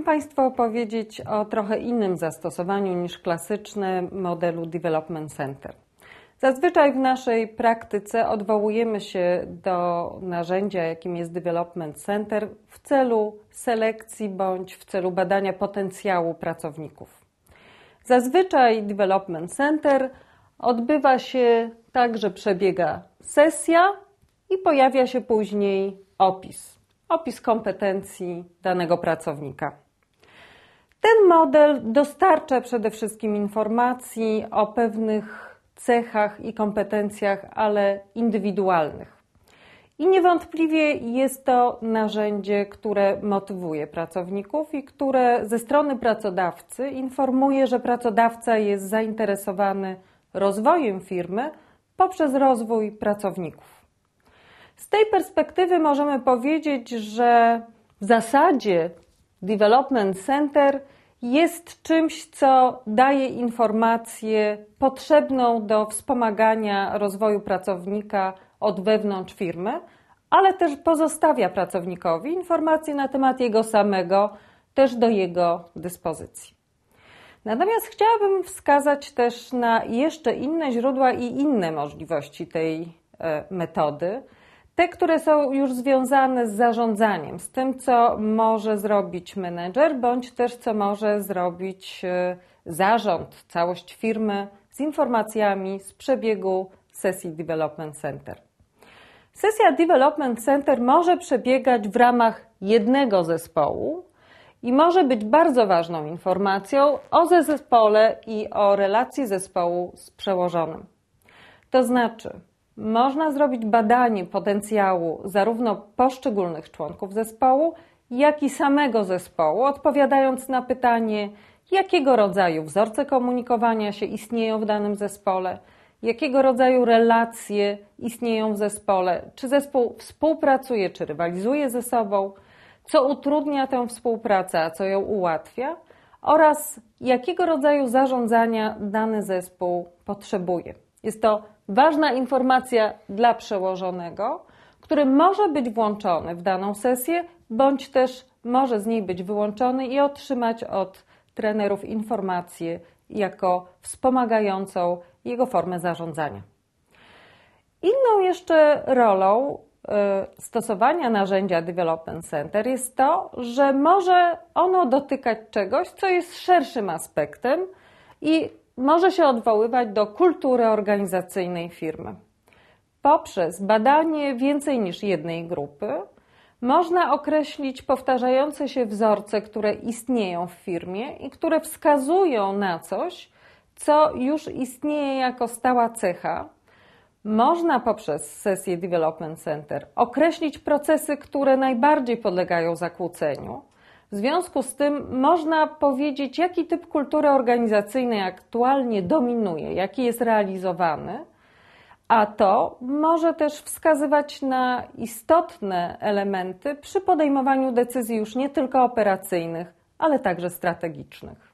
Chciałabym Państwu opowiedzieć o trochę innym zastosowaniu niż klasyczny modelu Development Center. Zazwyczaj w naszej praktyce odwołujemy się do narzędzia, jakim jest Development Center, w celu selekcji bądź w celu badania potencjału pracowników. Zazwyczaj Development Center odbywa się tak, że przebiega sesja i pojawia się później opis opis kompetencji danego pracownika. Ten model dostarcza przede wszystkim informacji o pewnych cechach i kompetencjach, ale indywidualnych. I niewątpliwie jest to narzędzie, które motywuje pracowników i które ze strony pracodawcy informuje, że pracodawca jest zainteresowany rozwojem firmy poprzez rozwój pracowników. Z tej perspektywy możemy powiedzieć, że w zasadzie Development Center jest czymś, co daje informację potrzebną do wspomagania rozwoju pracownika od wewnątrz firmy, ale też pozostawia pracownikowi informacje na temat jego samego, też do jego dyspozycji. Natomiast chciałabym wskazać też na jeszcze inne źródła i inne możliwości tej e, metody. Te, które są już związane z zarządzaniem, z tym, co może zrobić menedżer, bądź też co może zrobić y, zarząd, całość firmy z informacjami z przebiegu sesji Development Center. Sesja Development Center może przebiegać w ramach jednego zespołu i może być bardzo ważną informacją o zespole i o relacji zespołu z przełożonym. To znaczy, można zrobić badanie potencjału zarówno poszczególnych członków zespołu, jak i samego zespołu, odpowiadając na pytanie, jakiego rodzaju wzorce komunikowania się istnieją w danym zespole, jakiego rodzaju relacje istnieją w zespole, czy zespół współpracuje, czy rywalizuje ze sobą, co utrudnia tę współpracę, a co ją ułatwia, oraz jakiego rodzaju zarządzania dany zespół potrzebuje. Jest to ważna informacja dla przełożonego, który może być włączony w daną sesję, bądź też może z niej być wyłączony i otrzymać od trenerów informacje jako wspomagającą jego formę zarządzania. Inną jeszcze rolą y, stosowania narzędzia Development Center jest to, że może ono dotykać czegoś, co jest szerszym aspektem i może się odwoływać do kultury organizacyjnej firmy. Poprzez badanie więcej niż jednej grupy można określić powtarzające się wzorce, które istnieją w firmie i które wskazują na coś, co już istnieje jako stała cecha. Można poprzez sesję Development Center określić procesy, które najbardziej podlegają zakłóceniu w związku z tym można powiedzieć, jaki typ kultury organizacyjnej aktualnie dominuje, jaki jest realizowany, a to może też wskazywać na istotne elementy przy podejmowaniu decyzji już nie tylko operacyjnych, ale także strategicznych.